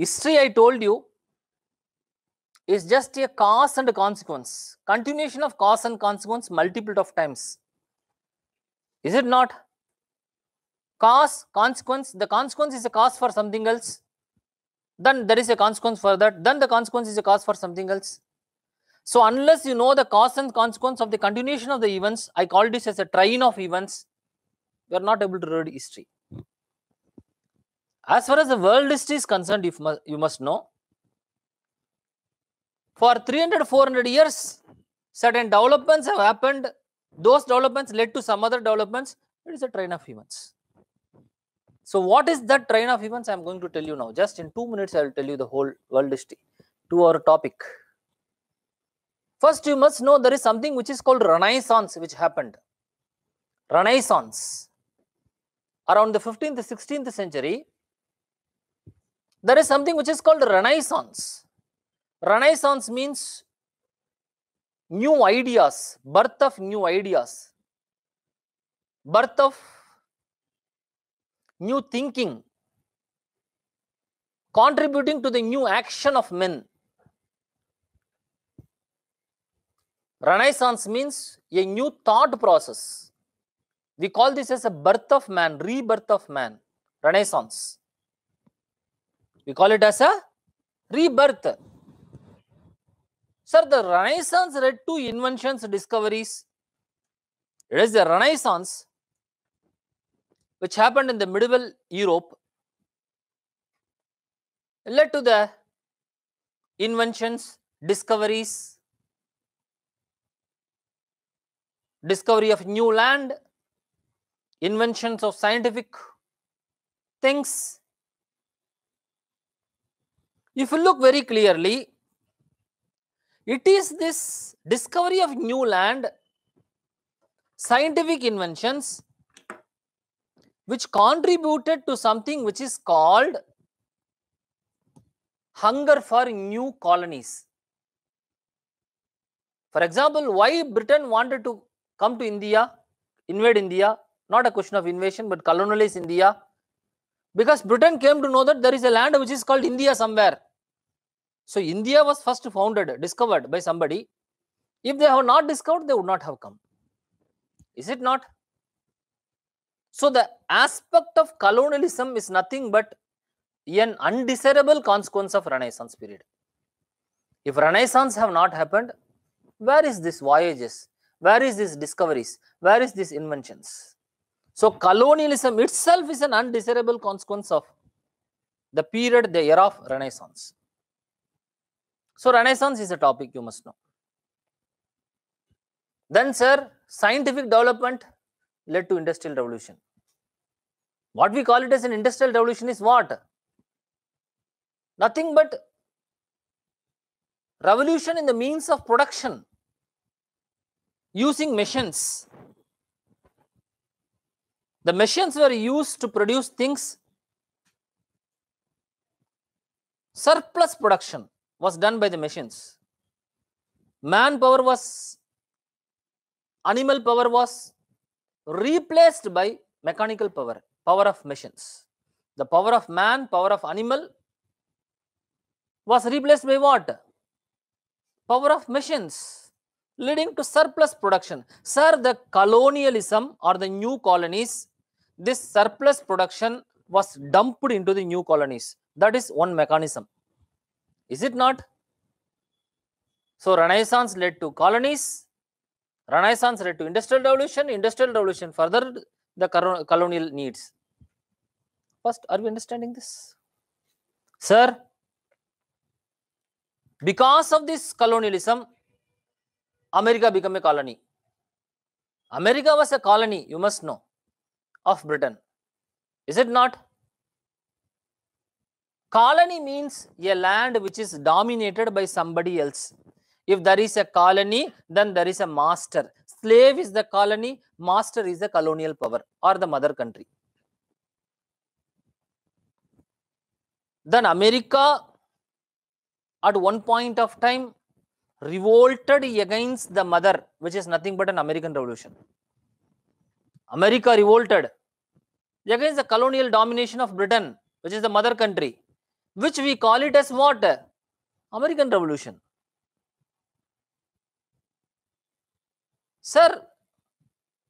History, I told you, is just a cause and consequence, continuation of cause and consequence multiple of times. Is it not? Cause, consequence, the consequence is a cause for something else. Then there is a consequence for that. Then the consequence is a cause for something else. So unless you know the cause and consequence of the continuation of the events, I call this as a train of events, you are not able to read history. As far as the world history is concerned, you must, you must know, for 300, 400 years, certain developments have happened. Those developments led to some other developments. It is a train of events. So, what is that train of events? I am going to tell you now. Just in two minutes, I will tell you the whole world history to our topic. First, you must know there is something which is called Renaissance, which happened. Renaissance. Around the 15th, 16th century, there is something which is called renaissance renaissance means new ideas birth of new ideas birth of new thinking contributing to the new action of men renaissance means a new thought process we call this as a birth of man rebirth of man renaissance we call it as a rebirth. Sir, the Renaissance led to inventions, discoveries. It is the Renaissance which happened in the medieval Europe led to the inventions, discoveries, discovery of new land, inventions of scientific things, if you look very clearly, it is this discovery of new land, scientific inventions, which contributed to something which is called hunger for new colonies. For example, why Britain wanted to come to India, invade India, not a question of invasion, but colonize India because britain came to know that there is a land which is called india somewhere so india was first founded discovered by somebody if they have not discovered they would not have come is it not so the aspect of colonialism is nothing but an undesirable consequence of renaissance period if renaissance have not happened where is this voyages where is this discoveries where is these inventions so colonialism itself is an undesirable consequence of the period, the era of Renaissance. So Renaissance is a topic you must know. Then sir, scientific development led to industrial revolution. What we call it as an industrial revolution is what? Nothing but revolution in the means of production using machines the machines were used to produce things. Surplus production was done by the machines. Manpower was, animal power was replaced by mechanical power, power of machines. The power of man, power of animal was replaced by what? Power of machines leading to surplus production. Sir, the colonialism or the new colonies this surplus production was dumped into the new colonies. That is one mechanism. Is it not? So Renaissance led to colonies. Renaissance led to industrial revolution. Industrial revolution further the colonial needs. First, are we understanding this? Sir, because of this colonialism, America became a colony. America was a colony, you must know of Britain. Is it not? Colony means a land which is dominated by somebody else. If there is a colony, then there is a master. Slave is the colony, master is the colonial power or the mother country. Then America at one point of time revolted against the mother, which is nothing but an American revolution. America revolted against the colonial domination of Britain, which is the mother country, which we call it as what? American Revolution. Sir,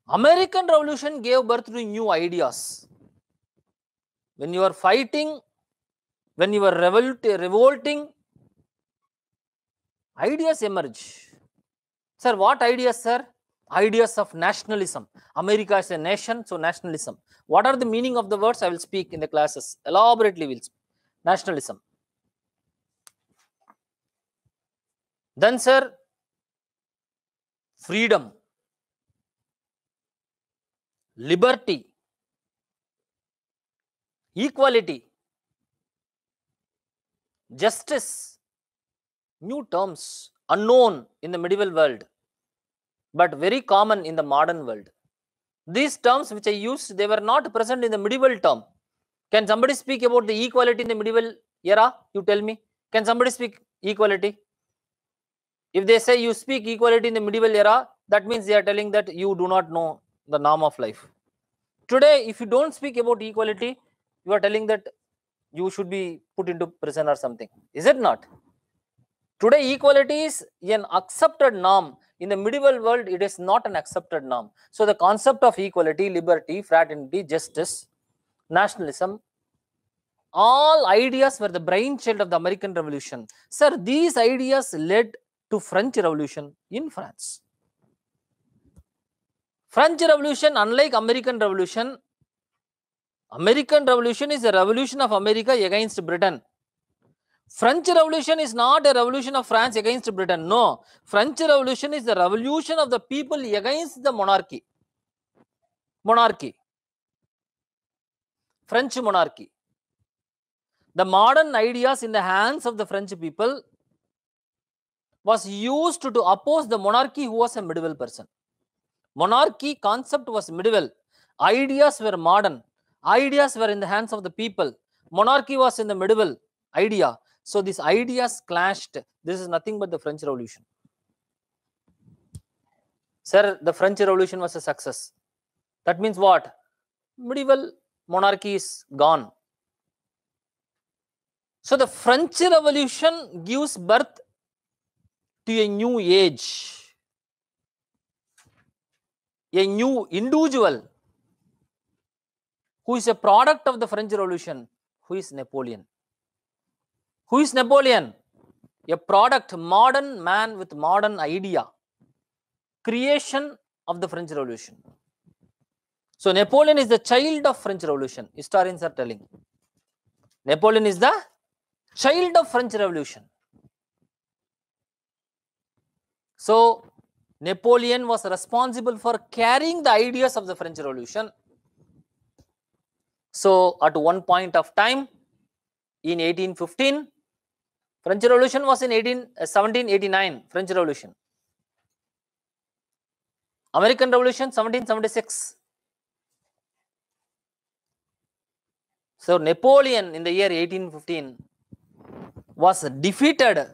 American Revolution gave birth to new ideas. When you are fighting, when you are revolt revolting, ideas emerge. Sir, what ideas, sir? ideas of nationalism. America is a nation, so nationalism. What are the meaning of the words? I will speak in the classes. Elaborately will speak. Nationalism. Then, sir, freedom, liberty, equality, justice, new terms unknown in the medieval world but very common in the modern world. These terms which I used, they were not present in the medieval term. Can somebody speak about the equality in the medieval era? You tell me. Can somebody speak equality? If they say you speak equality in the medieval era, that means they are telling that you do not know the norm of life. Today, if you don't speak about equality, you are telling that you should be put into prison or something. Is it not? Today, equality is an accepted norm in the medieval world, it is not an accepted norm. So the concept of equality, liberty, fraternity, justice, nationalism, all ideas were the brainchild of the American Revolution. Sir, these ideas led to French Revolution in France. French Revolution, unlike American Revolution, American Revolution is a revolution of America against Britain. French Revolution is not a revolution of France against Britain. No, French Revolution is the revolution of the people against the monarchy. Monarchy. French monarchy. The modern ideas in the hands of the French people was used to oppose the monarchy who was a medieval person. Monarchy concept was medieval. Ideas were modern. Ideas were in the hands of the people. Monarchy was in the medieval idea so these ideas clashed. This is nothing but the French Revolution. Sir, the French Revolution was a success. That means what? Medieval monarchy is gone. So the French Revolution gives birth to a new age, a new individual who is a product of the French Revolution, who is Napoleon. Who is Napoleon? A product, modern man with modern idea. Creation of the French Revolution. So Napoleon is the child of French Revolution, historians are telling. Napoleon is the child of French Revolution. So Napoleon was responsible for carrying the ideas of the French Revolution. So at one point of time in 1815, French Revolution was in 18, uh, 1789, French Revolution. American Revolution 1776. So Napoleon in the year 1815 was defeated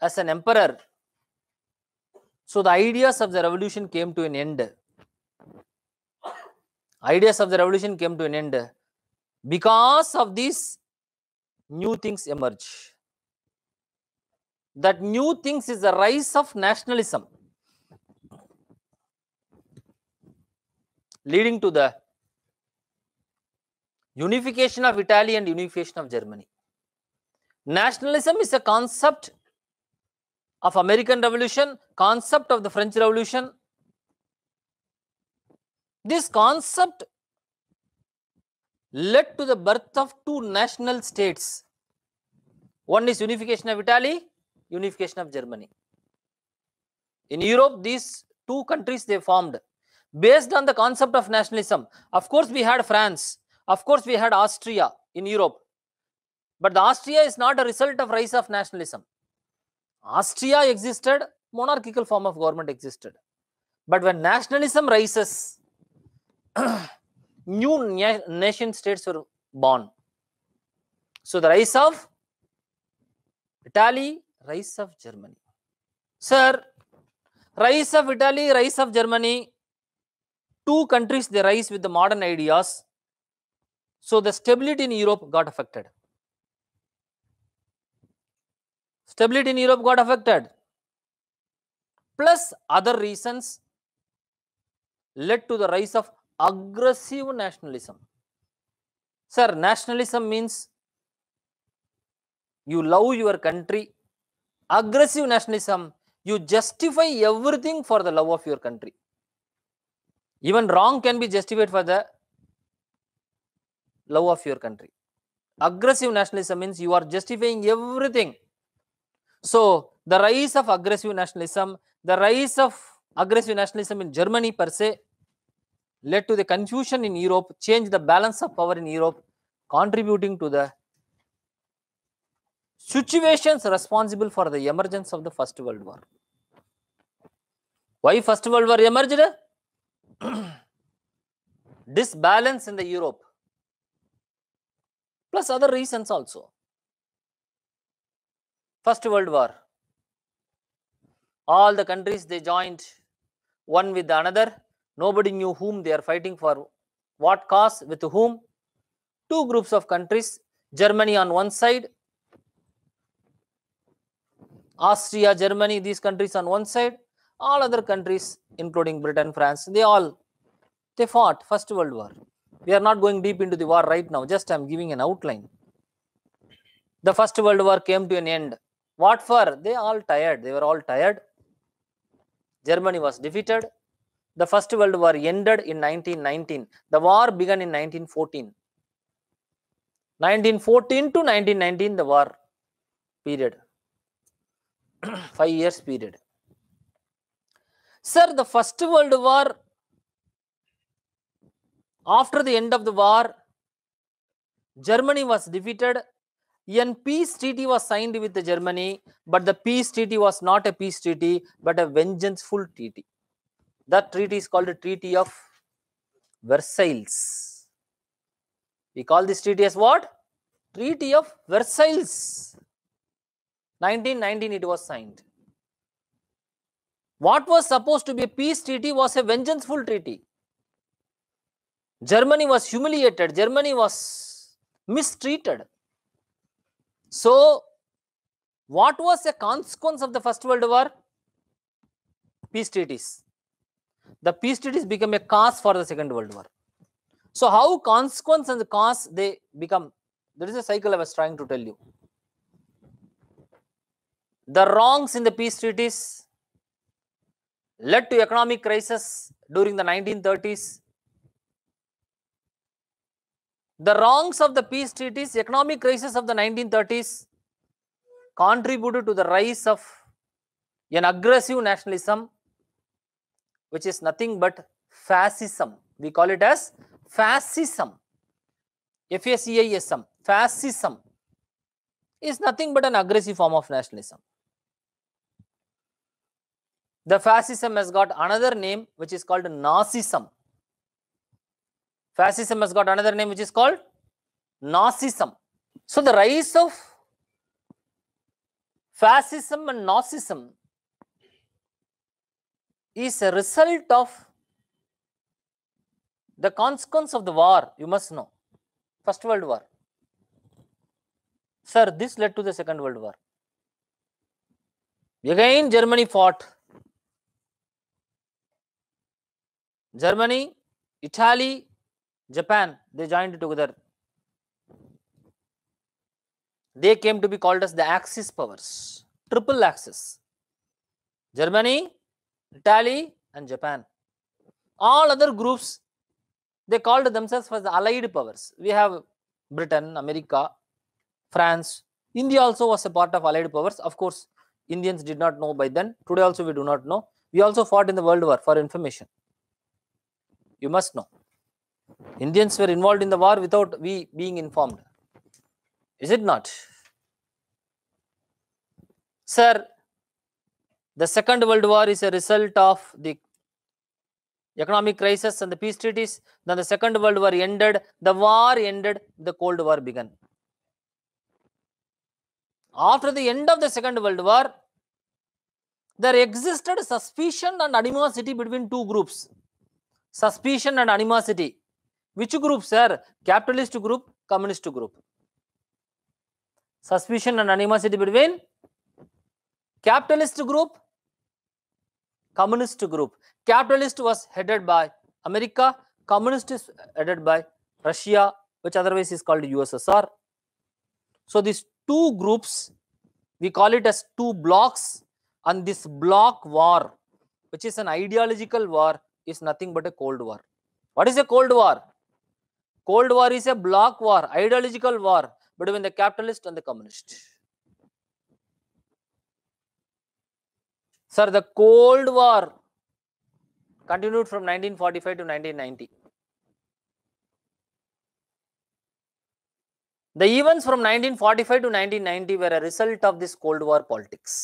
as an emperor. So the ideas of the revolution came to an end. Ideas of the revolution came to an end because of these new things emerge. That new things is the rise of nationalism, leading to the unification of Italy and unification of Germany. Nationalism is a concept of American Revolution, concept of the French Revolution. This concept led to the birth of two national states. One is unification of Italy, unification of Germany. In Europe, these two countries they formed based on the concept of nationalism. Of course, we had France. Of course, we had Austria in Europe. But the Austria is not a result of rise of nationalism. Austria existed, monarchical form of government existed. But when nationalism rises, uh, new nation states were born. So the rise of Italy, rise of Germany. Sir, rise of Italy, rise of Germany, two countries they rise with the modern ideas. So the stability in Europe got affected. Stability in Europe got affected. Plus other reasons led to the rise of aggressive nationalism. Sir, nationalism means you love your country. Aggressive nationalism, you justify everything for the love of your country. Even wrong can be justified for the love of your country. Aggressive nationalism means you are justifying everything. So, the rise of aggressive nationalism, the rise of aggressive nationalism in Germany per se, led to the confusion in Europe, changed the balance of power in Europe, contributing to the situations responsible for the emergence of the First World War. Why First World War emerged? Disbalance in the Europe, plus other reasons also. First World War, all the countries they joined one with another Nobody knew whom they are fighting for, what cause, with whom. Two groups of countries, Germany on one side, Austria, Germany, these countries on one side, all other countries, including Britain, France, they all, they fought First World War. We are not going deep into the war right now, just I am giving an outline. The First World War came to an end. What for? They all tired. They were all tired. Germany was defeated. The First World War ended in 1919. The war began in 1914. 1914 to 1919, the war period. Five years period. Sir, the First World War, after the end of the war, Germany was defeated and peace treaty was signed with Germany, but the peace treaty was not a peace treaty, but a vengeanceful treaty. That treaty is called the Treaty of Versailles. We call this treaty as what? Treaty of Versailles. 1919 it was signed. What was supposed to be a peace treaty was a vengeanceful treaty. Germany was humiliated. Germany was mistreated. So, what was the consequence of the First World War? Peace treaties the peace treaties become a cause for the second world war so how consequence and the cause they become there is a cycle i was trying to tell you the wrongs in the peace treaties led to economic crisis during the 1930s the wrongs of the peace treaties economic crisis of the 1930s contributed to the rise of an aggressive nationalism which is nothing but fascism. We call it as fascism. F-A-C-I-S-M, fascism is nothing but an aggressive form of nationalism. The fascism has got another name which is called Nazism. Fascism has got another name which is called Nazism. So the rise of fascism and Nazism is a result of the consequence of the war, you must know. First World War. Sir, this led to the Second World War. Again, Germany fought. Germany, Italy, Japan, they joined together. They came to be called as the Axis powers, triple axis. Germany, Italy and Japan. All other groups, they called themselves as allied powers. We have Britain, America, France. India also was a part of allied powers. Of course, Indians did not know by then. Today also we do not know. We also fought in the World War for information. You must know. Indians were involved in the war without we being informed. Is it not? Sir, the Second World War is a result of the economic crisis and the peace treaties. Then the Second World War ended, the war ended, the Cold War began. After the end of the Second World War, there existed suspicion and animosity between two groups. Suspicion and animosity. Which group, sir? Capitalist group, communist group. Suspicion and animosity between capitalist group communist group. Capitalist was headed by America, communist is headed by Russia, which otherwise is called USSR. So these two groups, we call it as two blocks and this block war, which is an ideological war, is nothing but a cold war. What is a cold war? Cold war is a block war, ideological war between the capitalist and the communist. Sir, the Cold War continued from 1945 to 1990. The events from 1945 to 1990 were a result of this Cold War politics.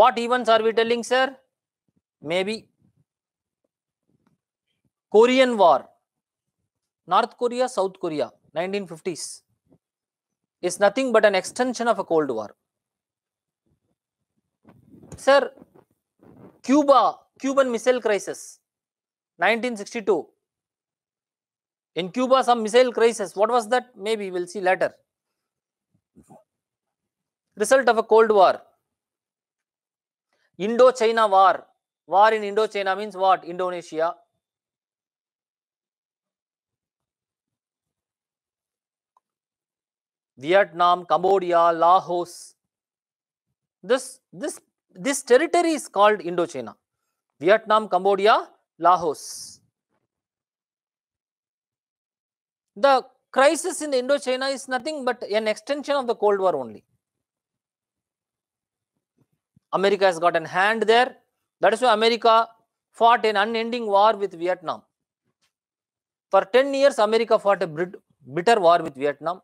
What events are we telling, sir? Maybe Korean War, North Korea, South Korea, 1950s is nothing but an extension of a Cold War. Sir, Cuba, Cuban Missile Crisis, 1962. In Cuba, some missile crisis. What was that? Maybe we'll see later. Result of a Cold War. Indo-China War. War in Indo-China means what? Indonesia. Vietnam, Cambodia, Laos. This, this this territory is called Indochina. Vietnam, Cambodia, Laos. The crisis in Indochina is nothing but an extension of the Cold War only. America has got an hand there. That is why America fought an unending war with Vietnam. For 10 years, America fought a bitter war with Vietnam.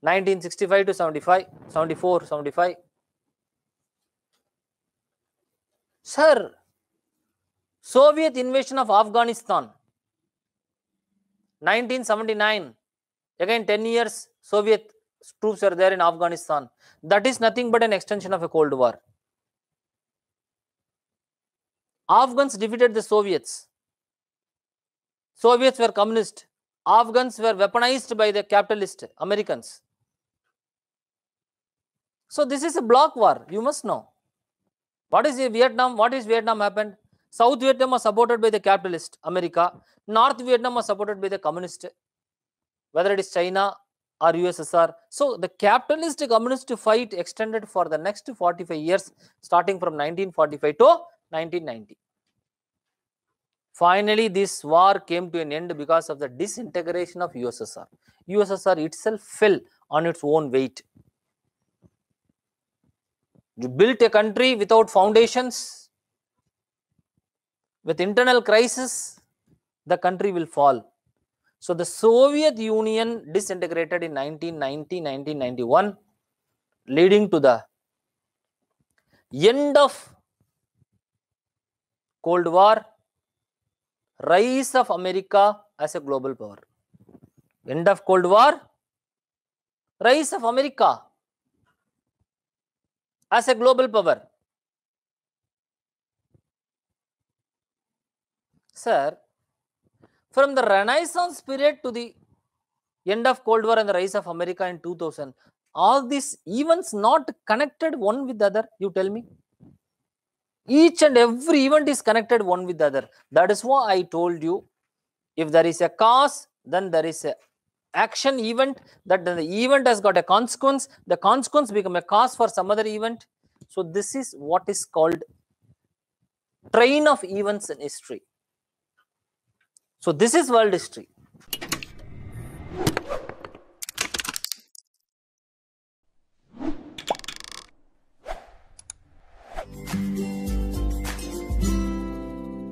1965 to 75, 74, 75. Sir, Soviet invasion of Afghanistan, 1979, again 10 years, Soviet troops are there in Afghanistan. That is nothing but an extension of a Cold War. Afghans defeated the Soviets. Soviets were communist. Afghans were weaponized by the capitalist Americans. So this is a block war, you must know. What is Vietnam? What is Vietnam happened? South Vietnam was supported by the capitalist America. North Vietnam was supported by the communist, whether it is China or USSR. So the capitalist communist fight extended for the next 45 years, starting from 1945 to 1990. Finally, this war came to an end because of the disintegration of USSR. USSR itself fell on its own weight you built a country without foundations, with internal crisis, the country will fall. So the Soviet Union disintegrated in 1990, 1991, leading to the end of Cold War, rise of America as a global power. End of Cold War, rise of America as a global power. Sir, from the Renaissance period to the end of Cold War and the rise of America in 2000, all these events not connected one with the other, you tell me? Each and every event is connected one with the other. That is why I told you, if there is a cause, then there is a action event that the event has got a consequence the consequence become a cause for some other event so this is what is called train of events in history so this is world history